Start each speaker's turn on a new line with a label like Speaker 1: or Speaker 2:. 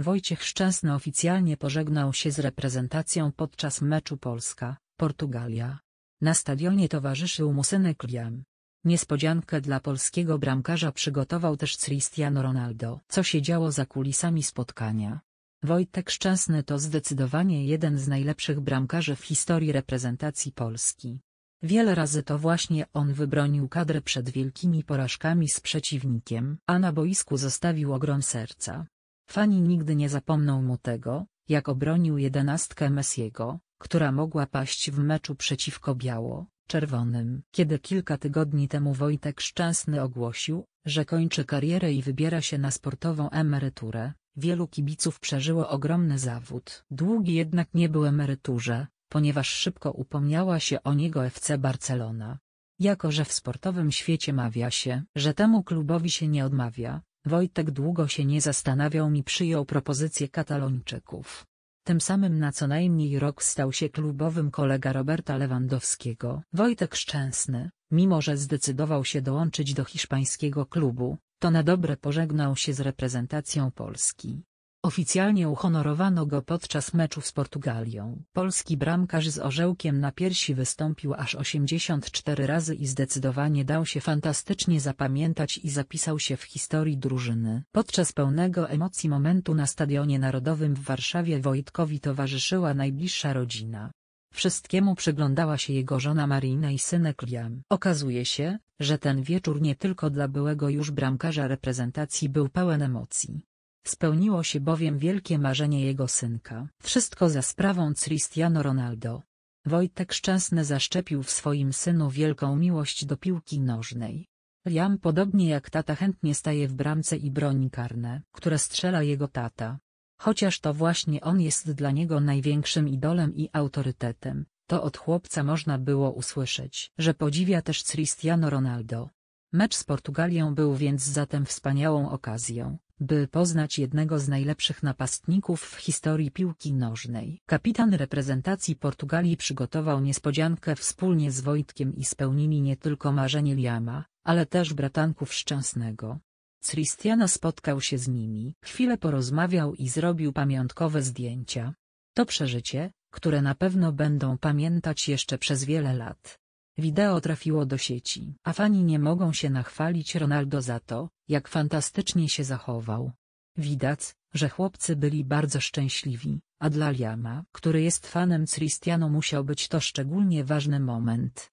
Speaker 1: Wojciech Szczęsny oficjalnie pożegnał się z reprezentacją podczas meczu Polska-Portugalia. Na stadionie towarzyszył mu synek Liam. Niespodziankę dla polskiego bramkarza przygotował też Cristiano Ronaldo. Co się działo za kulisami spotkania? Wojtek Szczęsny to zdecydowanie jeden z najlepszych bramkarzy w historii reprezentacji Polski. Wiele razy to właśnie on wybronił kadrę przed wielkimi porażkami z przeciwnikiem, a na boisku zostawił ogrom serca. Fani nigdy nie zapomną mu tego, jak obronił jedenastkę Messiego, która mogła paść w meczu przeciwko biało-czerwonym. Kiedy kilka tygodni temu Wojtek Szczęsny ogłosił, że kończy karierę i wybiera się na sportową emeryturę, wielu kibiców przeżyło ogromny zawód. Długi jednak nie był emeryturze, ponieważ szybko upomniała się o niego FC Barcelona. Jako że w sportowym świecie mawia się, że temu klubowi się nie odmawia, Wojtek długo się nie zastanawiał i przyjął propozycję Katalończyków. Tym samym na co najmniej rok stał się klubowym kolega Roberta Lewandowskiego. Wojtek Szczęsny, mimo że zdecydował się dołączyć do hiszpańskiego klubu, to na dobre pożegnał się z reprezentacją Polski. Oficjalnie uhonorowano go podczas meczów z Portugalią. Polski bramkarz z orzełkiem na piersi wystąpił aż 84 razy i zdecydowanie dał się fantastycznie zapamiętać i zapisał się w historii drużyny. Podczas pełnego emocji momentu na Stadionie Narodowym w Warszawie Wojtkowi towarzyszyła najbliższa rodzina. Wszystkiemu przyglądała się jego żona Marina i synek Liam. Okazuje się, że ten wieczór nie tylko dla byłego już bramkarza reprezentacji był pełen emocji. Spełniło się bowiem wielkie marzenie jego synka. Wszystko za sprawą Cristiano Ronaldo. Wojtek Szczęsny zaszczepił w swoim synu wielką miłość do piłki nożnej. Liam podobnie jak tata chętnie staje w bramce i broni karne, które strzela jego tata. Chociaż to właśnie on jest dla niego największym idolem i autorytetem, to od chłopca można było usłyszeć, że podziwia też Cristiano Ronaldo. Mecz z Portugalią był więc zatem wspaniałą okazją, by poznać jednego z najlepszych napastników w historii piłki nożnej. Kapitan reprezentacji Portugalii przygotował niespodziankę wspólnie z Wojtkiem i spełnili nie tylko marzenie Liama, ale też bratanków Szczęsnego. Cristiano spotkał się z nimi, chwilę porozmawiał i zrobił pamiątkowe zdjęcia. To przeżycie, które na pewno będą pamiętać jeszcze przez wiele lat. Wideo trafiło do sieci, a fani nie mogą się nachwalić Ronaldo za to, jak fantastycznie się zachował. Widać, że chłopcy byli bardzo szczęśliwi, a dla Liama, który jest fanem Cristiano musiał być to szczególnie ważny moment.